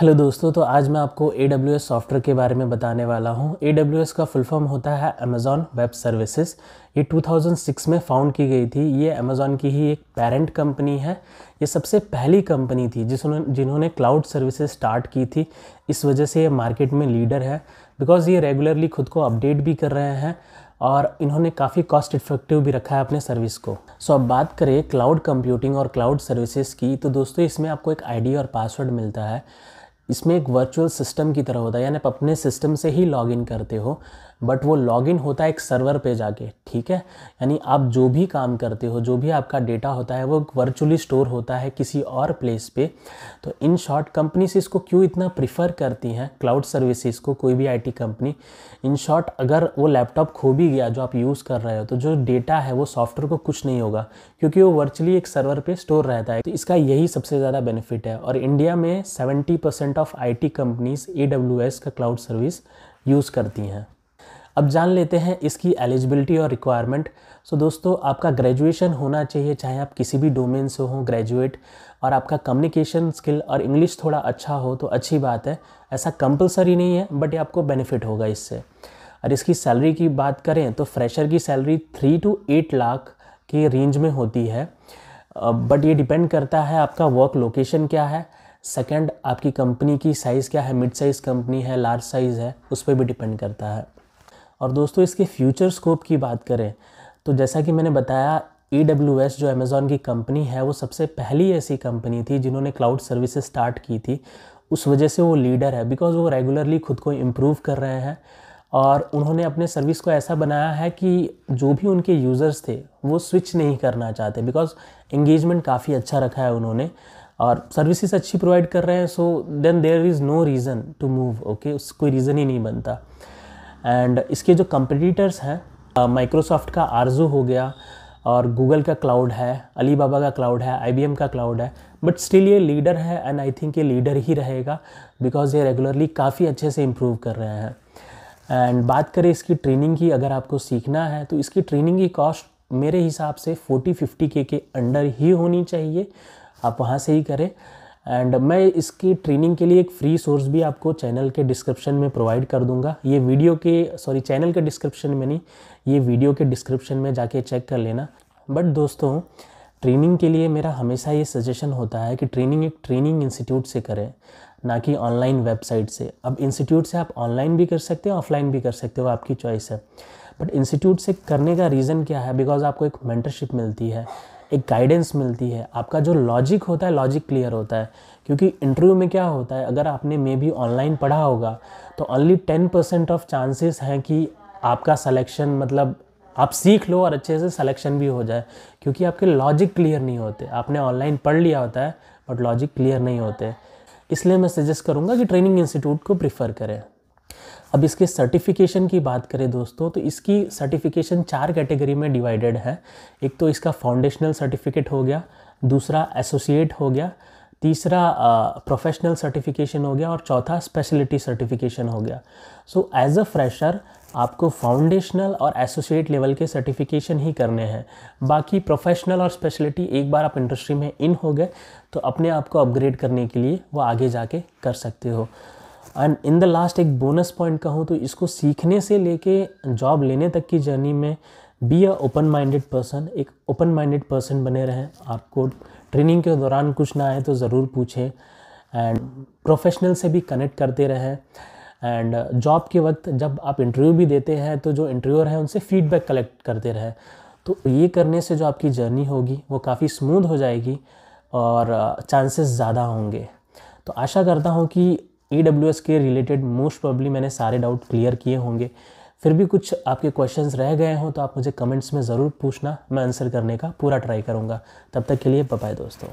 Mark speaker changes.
Speaker 1: hello दोस्तों तो आज मैं आपको ए सॉफ्टवेयर के बारे में बताने वाला हूँ ए का फुल फॉर्म होता है अमेज़ॉन वेब सर्विसेज ये 2006 में फाउंड की गई थी ये अमेज़ॉन की ही एक पेरेंट कंपनी है ये सबसे पहली कंपनी थी जिसने जिन्होंने क्लाउड सर्विसेज स्टार्ट की थी इस वजह से ये मार्केट में लीडर है बिकॉज़ ये रेगुलरली खुद को अपडेट भी कर रहे हैं और इन्होंने काफ़ी कॉस्ट इफेक्टिव भी रखा है अपने सर्विस को सो अब बात करें क्लाउड कंप्यूटिंग और क्लाउड सर्विसेज की तो दोस्तों इसमें आपको एक आईडी और पासवर्ड मिलता है इसमें एक वर्चुअल सिस्टम की तरह होता है यानी आप अपने सिस्टम से ही लॉग इन करते हो बट वो लॉग इन होता है एक सर्वर पे जाके ठीक है यानी आप जो भी काम करते हो जो भी आपका डेटा होता है वो वर्चुअली स्टोर होता है किसी और प्लेस पे तो इन शॉर्ट कंपनीज इसको क्यों इतना प्रिफर करती हैं क्लाउड सर्विसेज को कोई भी आईटी कंपनी इन शॉर्ट अगर वो लैपटॉप खो भी गया जो आप यूज़ कर रहे हो तो जो डेटा है वो सॉफ्टवेयर को कुछ नहीं होगा क्योंकि वो वर्चुअली एक सर्वर पर स्टोर रहता है तो इसका यही सबसे ज़्यादा बेनिफिट है और इंडिया में seventy percent percent of IT companies AWS का क्लाउड सर्विस यूज़ करती हैं अब जान लेते हैं इसकी एलिजिबिलिटी और रिक्वायरमेंट सो so, दोस्तों आपका ग्रेजुएशन होना चाहिए चाहे आप किसी भी डोमेन से हों ग्रेजुएट और आपका कम्युनिकेशन स्किल और इंग्लिश थोड़ा अच्छा हो तो अच्छी बात है ऐसा कंपलसरी नहीं है बट आपको बेनिफिट होगा इससे और इसकी सैलरी की बात करें तो फ्रेशर की salary three two eight lakh की रेंज में होती है बट ये डिपेंड करता है आपका वर्क लोकेशन क्या है सेकंड आपकी कंपनी की साइज़ क्या है मिड साइज़ कंपनी है लार्ज साइज़ है उस पर भी डिपेंड करता है और दोस्तों इसके फ्यूचर स्कोप की बात करें तो जैसा कि मैंने बताया ई जो अमेज़ॉन की कंपनी है वो सबसे पहली ऐसी कंपनी थी जिन्होंने क्लाउड सर्विसेज स्टार्ट की थी उस वजह से वो लीडर है बिकॉज वो रेगुलरली खुद को इम्प्रूव कर रहे हैं और उन्होंने अपने सर्विस को ऐसा बनाया है कि जो भी उनके यूज़र्स थे वो स्विच नहीं करना चाहते बिकॉज एंगेजमेंट काफ़ी अच्छा रखा है उन्होंने और सर्विसेज अच्छी प्रोवाइड कर रहे हैं so then there is no reason to move okay उस कोई रीज़न ही नहीं बनता एंड इसके जो कंपटीटर्स हैं माइक्रोसॉफ्ट का आरजू हो गया और गूगल का क्लाउड है अली बाबा का क्लाउड है आई का क्लाउड है बट स्टिल ये लीडर है एंड आई थिंक ये लीडर ही रहेगा बिकॉज ये रेगुलरली काफ़ी अच्छे से इम्प्रूव कर रहे हैं एंड बात करें इसकी ट्रेनिंग की अगर आपको सीखना है तो इसकी ट्रेनिंग की कॉस्ट मेरे हिसाब से 40-50 के के अंडर ही होनी चाहिए आप वहाँ से ही करें एंड मैं इसकी ट्रेनिंग के लिए एक फ्री सोर्स भी आपको चैनल के डिस्क्रिप्शन में प्रोवाइड कर दूंगा ये वीडियो के सॉरी चैनल के डिस्क्रिप्शन में नहीं ये वीडियो के डिस्क्रिप्शन में जाके चेक कर लेना बट दोस्तों ट्रेनिंग के लिए मेरा हमेशा ये सजेशन होता है कि ट्रेनिंग एक ट्रेनिंग इंस्टीट्यूट से करें ना कि ऑनलाइन वेबसाइट से अब इंस्टीट्यूट से आप ऑनलाइन भी कर सकते हो ऑफलाइन भी कर सकते हो आपकी चॉइस है बट इंस्टीट्यूट से करने का रीज़न क्या है बिकॉज आपको एक मेंटरशिप मिलती है एक गाइडेंस मिलती है आपका जो लॉजिक होता है लॉजिक क्लियर होता है क्योंकि इंटरव्यू में क्या होता है अगर आपने मे बी ऑनलाइन पढ़ा होगा तो only ten percent of chances हैं कि आपका सलेक्शन मतलब आप सीख लो और अच्छे से सलेक्शन भी हो जाए क्योंकि आपके लॉजिक क्लियर नहीं होते आपने ऑनलाइन पढ़ लिया होता है बट लॉजिक क्लियर नहीं होते इसलिए मैं सजेस्ट करूँगा कि ट्रेनिंग इंस्टीट्यूट को प्रीफर करें अब इसके सर्टिफिकेशन की बात करें दोस्तों तो इसकी सर्टिफिकेशन चार कैटेगरी में डिवाइडेड है एक तो इसका फाउंडेशनल सर्टिफिकेट हो गया दूसरा एसोसिएट हो गया तीसरा प्रोफेशनल सर्टिफिकेशन हो गया और चौथा स्पेशलिटी सर्टिफिकेशन हो गया सो एज अ फ्रेशर आपको फाउंडेशनल और एसोसिएट लेवल के सर्टिफिकेशन ही करने हैं बाकी प्रोफेशनल और स्पेशलिटी एक बार आप इंडस्ट्री में इन हो गए तो अपने आप को अपग्रेड करने के लिए वो आगे जाके कर सकते हो एंड इन द लास्ट एक बोनस पॉइंट कहूँ तो इसको सीखने से लेके जॉब लेने तक की जर्नी में be a open minded person एक ओपन माइंडेड पर्सन बने रहें आपको ट्रेनिंग के दौरान कुछ ना आए तो ज़रूर पूछें एंड प्रोफेशनल से भी कनेक्ट करते रहें एंड जॉब के वक्त जब आप इंटरव्यू भी देते हैं तो जो इंटरव्यूअर हैं उनसे फीडबैक कलेक्ट करते रहें तो ये करने से जो आपकी जर्नी होगी वो काफ़ी स्मूथ हो जाएगी और चांसेस uh, ज़्यादा होंगे तो आशा करता हूँ कि ई e के रिलेटेड मोस्ट प्रॉब्ली मैंने सारे डाउट क्लियर किए होंगे फिर भी कुछ आपके क्वेश्चंस रह गए हों तो आप मुझे कमेंट्स में ज़रूर पूछना मैं आंसर करने का पूरा ट्राई करूँगा तब तक के लिए बाय दोस्तों